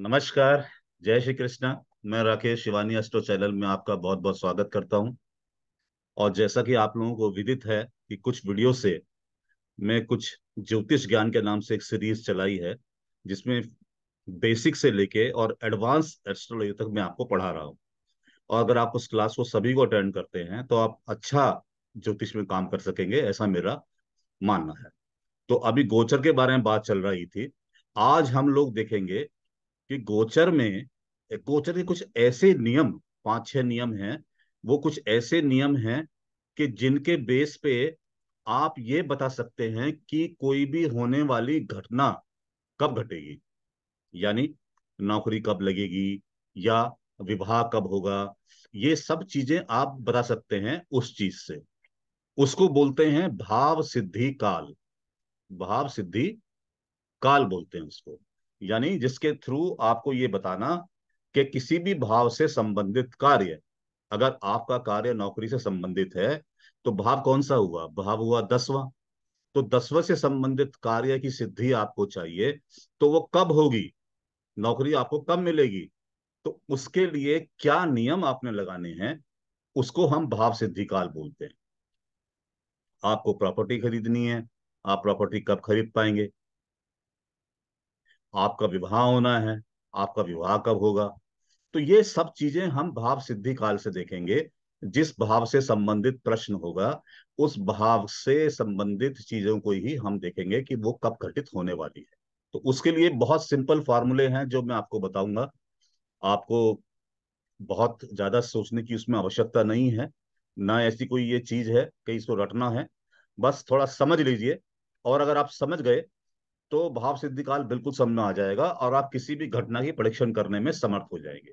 नमस्कार जय श्री कृष्णा मैं राकेश शिवानी अस्टो चैनल में आपका बहुत बहुत स्वागत करता हूं और जैसा कि आप लोगों को विदित है कि कुछ वीडियो से मैं कुछ ज्योतिष ज्ञान के नाम से एक सीरीज चलाई है जिसमें बेसिक से लेके और एडवांस एस्ट्रोलॉजी तक मैं आपको पढ़ा रहा हूँ और अगर आप उस क्लास को सभी को अटेंड करते हैं तो आप अच्छा ज्योतिष में काम कर सकेंगे ऐसा मेरा मानना है तो अभी गोचर के बारे में बात चल रही थी आज हम लोग देखेंगे कि गोचर में गोचर के कुछ ऐसे नियम पांच छह नियम हैं वो कुछ ऐसे नियम हैं कि जिनके बेस पे आप ये बता सकते हैं कि कोई भी होने वाली घटना कब घटेगी यानी नौकरी कब लगेगी या विवाह कब होगा ये सब चीजें आप बता सकते हैं उस चीज से उसको बोलते हैं भाव सिद्धि काल भाव सिद्धि काल बोलते हैं उसको यानी जिसके थ्रू आपको ये बताना कि किसी भी भाव से संबंधित कार्य अगर आपका कार्य नौकरी से संबंधित है तो भाव कौन सा हुआ भाव हुआ दसवां तो दसवें से संबंधित कार्य की सिद्धि आपको चाहिए तो वो कब होगी नौकरी आपको कब मिलेगी तो उसके लिए क्या नियम आपने लगाने हैं उसको हम भाव सिद्धि काल बोलते हैं आपको प्रॉपर्टी खरीदनी है आप प्रॉपर्टी कब खरीद पाएंगे आपका विवाह होना है आपका विवाह कब होगा तो ये सब चीजें हम भाव सिद्धि काल से देखेंगे जिस भाव से संबंधित प्रश्न होगा उस भाव से संबंधित चीजों को ही हम देखेंगे कि वो कब घटित होने वाली है तो उसके लिए बहुत सिंपल फॉर्मूले हैं जो मैं आपको बताऊंगा आपको बहुत ज्यादा सोचने की उसमें आवश्यकता नहीं है ना ऐसी कोई ये चीज है कि इसको रटना है बस थोड़ा समझ लीजिए और अगर आप समझ गए तो भाव सिद्धि काल बिल्कुल समझ में आ जाएगा और आप किसी भी घटना की परीक्षण करने में समर्थ हो जाएंगे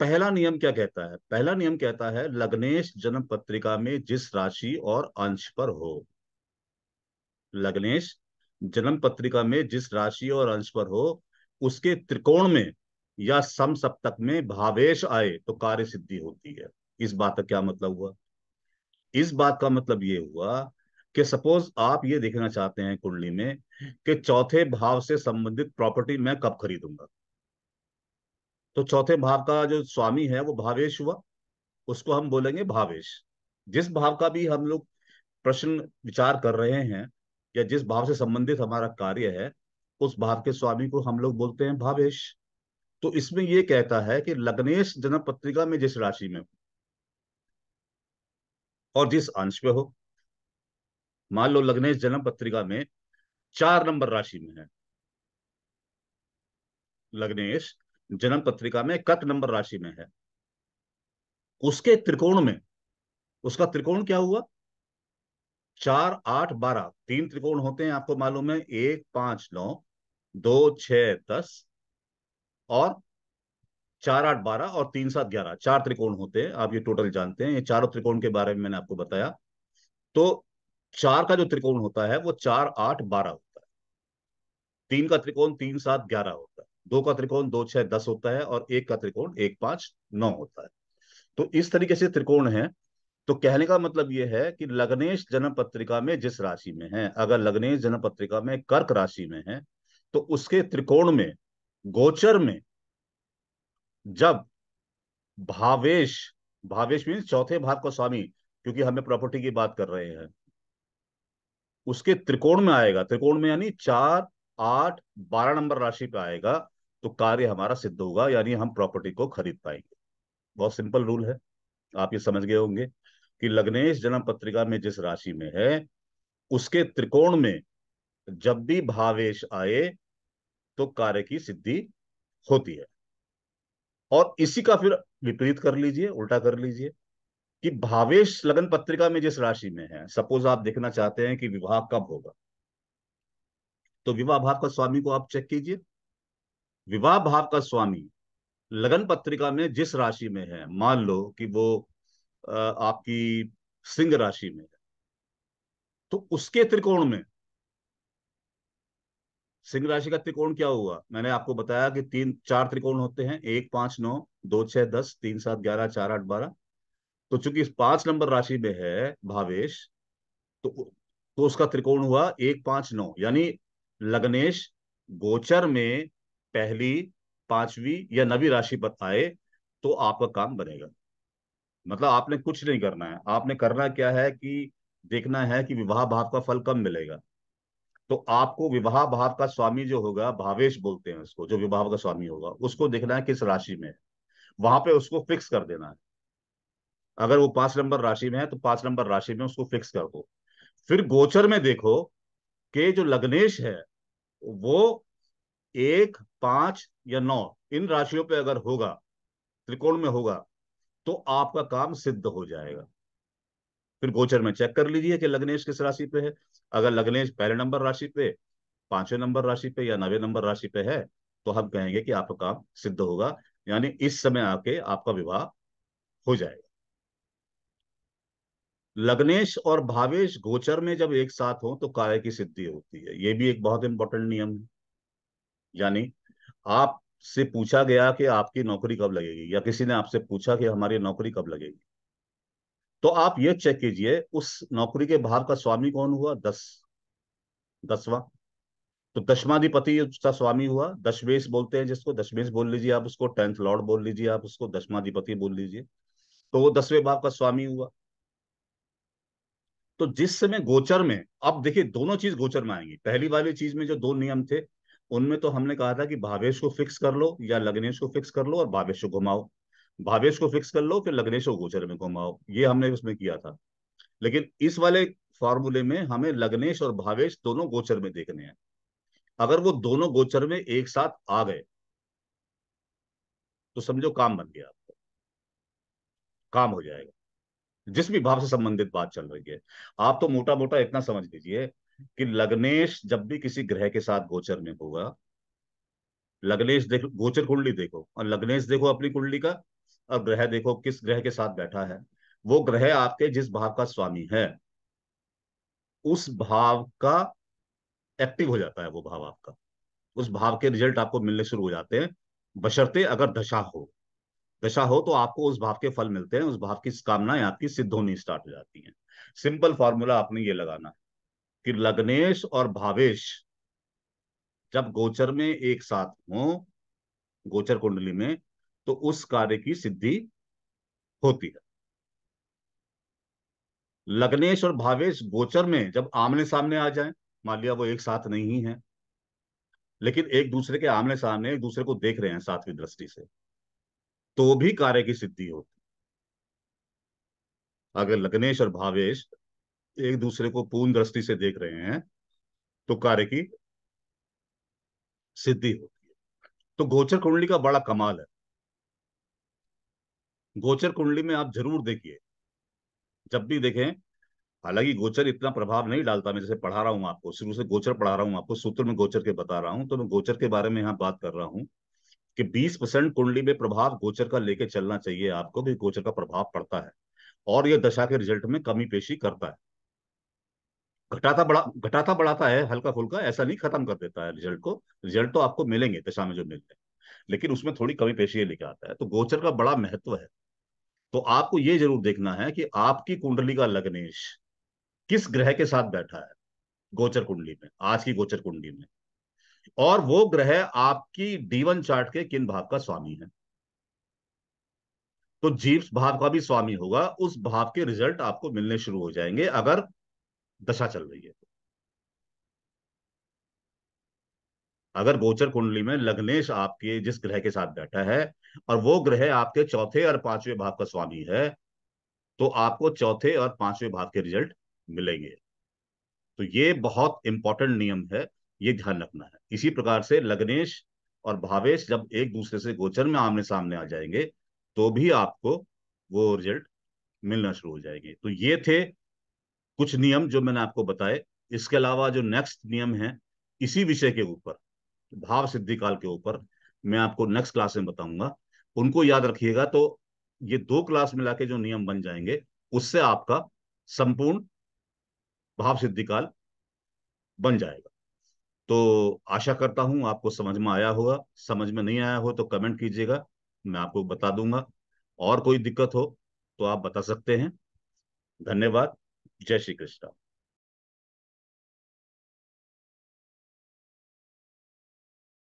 पहला नियम क्या कहता है पहला नियम कहता है लग्नेश जन्म पत्रिका में जिस राशि और अंश पर हो लग्नेश जन्म पत्रिका में जिस राशि और अंश पर हो उसके त्रिकोण में या सम सप्तक में भावेश आए तो कार्य सिद्धि होती है इस बात का क्या मतलब हुआ इस बात का मतलब ये हुआ कि सपोज आप ये देखना चाहते हैं कुंडली में कि चौथे भाव से संबंधित प्रॉपर्टी मैं कब खरीदूंगा तो चौथे भाव का जो स्वामी है वो भावेश हुआ उसको हम बोलेंगे भावेश जिस भाव का भी हम लोग प्रश्न विचार कर रहे हैं या जिस भाव से संबंधित हमारा कार्य है उस भाव के स्वामी को हम लोग बोलते हैं भावेश तो इसमें यह कहता है कि लग्नेश जन्म पत्रिका में जिस राशि में हो और जिस अंश में हो मान लो लग्नेश जन्म पत्रिका में चार नंबर राशि में है लग्नेश जन्म पत्रिका में कत नंबर राशि में है उसके त्रिकोण में उसका त्रिकोण क्या हुआ चार आठ बारह तीन त्रिकोण होते हैं आपको मालूम है एक पांच नौ दो छ दस और चार आठ बारह और तीन सात ग्यारह चार त्रिकोण होते हैं आप ये टोटल जानते हैं ये चारों त्रिकोण के बारे में मैंने आपको बताया तो चार का जो त्रिकोण होता है वो चार आठ बारह होता है तीन का त्रिकोण तीन सात ग्यारह होता है दो का त्रिकोण दो छह दस होता है और एक का त्रिकोण एक पांच नौ होता है तो इस तरीके से त्रिकोण है तो कहने का मतलब यह है कि लग्नेश जन्म पत्रिका में जिस राशि में है अगर लग्नेश जन्म पत्रिका में कर्क राशि में है तो उसके त्रिकोण में गोचर में जब भावेश भावेश मीन चौथे भाव का स्वामी क्योंकि हमें प्रॉपर्टी की बात कर रहे हैं उसके त्रिकोण में आएगा त्रिकोण में यानी चार आठ बारह नंबर राशि पे आएगा तो कार्य हमारा सिद्ध होगा यानी हम प्रॉपर्टी को खरीद पाएंगे बहुत सिंपल रूल है आप ये समझ गए होंगे कि लग्नेश जन्म पत्रिका में जिस राशि में है उसके त्रिकोण में जब भी भावेश आए तो कार्य की सिद्धि होती है और इसी का फिर विपरीत कर लीजिए उल्टा कर लीजिए कि भावेश लगन पत्रिका में जिस राशि में है सपोज आप देखना चाहते हैं कि विवाह कब होगा तो विवाह भाव का स्वामी को आप चेक कीजिए विवाह भाव का स्वामी लगन पत्रिका में जिस राशि में है मान लो कि वो आपकी सिंह राशि में है तो उसके त्रिकोण में सिंह राशि का त्रिकोण क्या हुआ मैंने आपको बताया कि तीन चार त्रिकोण होते हैं एक पांच नौ दो छह दस तीन सात ग्यारह चार आठ बारह तो चूंकि इस पांच नंबर राशि में है भावेश तो तो उसका त्रिकोण हुआ एक पांच नौ यानी लग्नेश गोचर में पहली पांचवी या नवी राशि पर आए तो आपका काम बनेगा मतलब आपने कुछ नहीं करना है आपने करना क्या है कि देखना है कि विवाह भाव का फल कब मिलेगा तो आपको विवाह भाव का स्वामी जो होगा भावेश बोलते हैं उसको जो विवाह का स्वामी होगा उसको देखना है किस राशि में वहां पे उसको फिक्स कर देना है अगर वो पांच नंबर राशि में है तो पांच नंबर राशि में उसको फिक्स कर दो फिर गोचर में देखो कि जो लग्नेश है वो एक पांच या नौ इन राशियों पे अगर होगा त्रिकोण में होगा तो आपका काम सिद्ध हो जाएगा फिर गोचर में चेक कर लीजिए कि लग्नेश किस राशि पे है अगर लग्नेश पहले नंबर राशि पे पांचवें नंबर राशि पे या नवे नंबर राशि पे है तो हम कहेंगे कि आपका काम सिद्ध होगा यानी इस समय आके आपका विवाह हो जाएगा लग्नेश और भावेश गोचर में जब एक साथ हो तो कार्य की सिद्धि होती है ये भी एक बहुत इंपॉर्टेंट नियम है यानी आपसे पूछा गया कि आपकी नौकरी कब लगेगी या किसी ने आपसे पूछा कि हमारी नौकरी कब लगेगी तो आप ये चेक कीजिए उस नौकरी के भाव का स्वामी कौन हुआ दस दसवा तो दशमाधिपति उसका स्वामी हुआ दशवेश बोलते हैं जिसको दशवेश बोल लीजिए आप उसको टेंथ लॉर्ड बोल लीजिए आप उसको दशमाधिपति बोल लीजिए तो वो दसवें भाव का स्वामी हुआ तो जिस समय गोचर में अब देखिए दोनों चीज गोचर में आएंगी पहली वाली चीज में जो दो नियम थे उनमें तो हमने कहा था कि भावेश को फिक्स कर लो या लग्नेश को फिक्स कर लो और भावेश को घुमाओ भावेश को फिक्स कर लो फिर लग्नेश को गोचर में घुमाओ ये हमने उसमें किया था लेकिन इस वाले फॉर्मूले में हमें लग्नेश और भावेश दोनों गोचर में देखने हैं अगर वो दोनों गोचर में एक साथ आ गए तो समझो काम बन गया आपका काम हो जाएगा जिस भी भाव से संबंधित बात चल रही है आप तो मोटा मोटा इतना समझ लीजिए कि लग्नेश जब भी किसी ग्रह के साथ गोचर में होगा लग्नेश देखो गोचर कुंडली देखो और लग्नेश देखो अपनी कुंडली का और ग्रह देखो किस ग्रह के साथ बैठा है वो ग्रह आपके जिस भाव का स्वामी है उस भाव का एक्टिव हो जाता है वो भाव आपका उस भाव के रिजल्ट आपको मिलने शुरू हो जाते हैं बशर्ते अगर दशा हो दशा हो तो आपको उस भाव के फल मिलते हैं उस भाव की कामनाएं आपकी सिद्ध होनी स्टार्ट हो जाती हैं सिंपल फॉर्मूला आपने ये लगाना कि लग्नेश और भावेश जब गोचर में एक साथ हो गोचर कुंडली में तो उस कार्य की सिद्धि होती है लग्नेश और भावेश गोचर में जब आमने सामने आ जाए मान लिया वो एक साथ नहीं है लेकिन एक दूसरे के आमने सामने एक दूसरे को देख रहे हैं सातवीं दृष्टि से तो भी कार्य की सिद्धि होती अगर लग्नेश और भावेश एक दूसरे को पूर्ण दृष्टि से देख रहे हैं तो कार्य की सिद्धि होती है तो गोचर कुंडली का बड़ा कमाल है गोचर कुंडली में आप जरूर देखिए जब भी देखें हालांकि गोचर इतना प्रभाव नहीं डालता मैं जैसे पढ़ा रहा हूं आपको शुरू से गोचर पढ़ा रहा हूं आपको सूत्र में गोचर के बता रहा हूं तो मैं गोचर के बारे में यहां बात कर रहा हूं कि 20 परसेंट कुंडली में प्रभाव गोचर का लेके चलना चाहिए आपको कि गोचर का प्रभाव पड़ता है और यह दशा के रिजल्ट में कमी पेशी करता है घटाता बढ़ा घटाता बढ़ाता है हल्का फुल्का ऐसा नहीं खत्म कर देता है रिजल्ट को रिजल्ट तो आपको मिलेंगे दशा में जो मिलते हैं लेकिन उसमें थोड़ी कमी पेशी लेके आता है तो गोचर का बड़ा महत्व है तो आपको ये जरूर देखना है कि आपकी कुंडली का लग्नेश किस ग्रह के साथ बैठा है गोचर कुंडली में आज की गोचर कुंडली में और वो ग्रह आपकी डीवन चार्ट के किन भाव का स्वामी है तो जीव भाव का भी स्वामी होगा उस भाव के रिजल्ट आपको मिलने शुरू हो जाएंगे अगर दशा चल रही है तो। अगर गोचर कुंडली में लग्नेश आपके जिस ग्रह के साथ बैठा है और वो ग्रह आपके चौथे और पांचवें भाव का स्वामी है तो आपको चौथे और पांचवें भाव के रिजल्ट मिलेंगे तो ये बहुत इंपॉर्टेंट नियम है ये ध्यान रखना है इसी प्रकार से लग्नेश और भावेश जब एक दूसरे से गोचर में आमने सामने आ जाएंगे तो भी आपको वो रिजल्ट मिलना शुरू हो जाएंगे तो ये थे कुछ नियम जो मैंने आपको बताए इसके अलावा जो नेक्स्ट नियम है इसी विषय के ऊपर भाव सिद्धि काल के ऊपर मैं आपको नेक्स्ट क्लास में बताऊंगा उनको याद रखिएगा तो ये दो क्लास मिला के जो नियम बन जाएंगे उससे आपका संपूर्ण भाव सिद्धि काल बन जाएगा तो आशा करता हूं आपको समझ में आया होगा समझ में नहीं आया हो तो कमेंट कीजिएगा मैं आपको बता दूंगा और कोई दिक्कत हो तो आप बता सकते हैं धन्यवाद जय श्री कृष्णा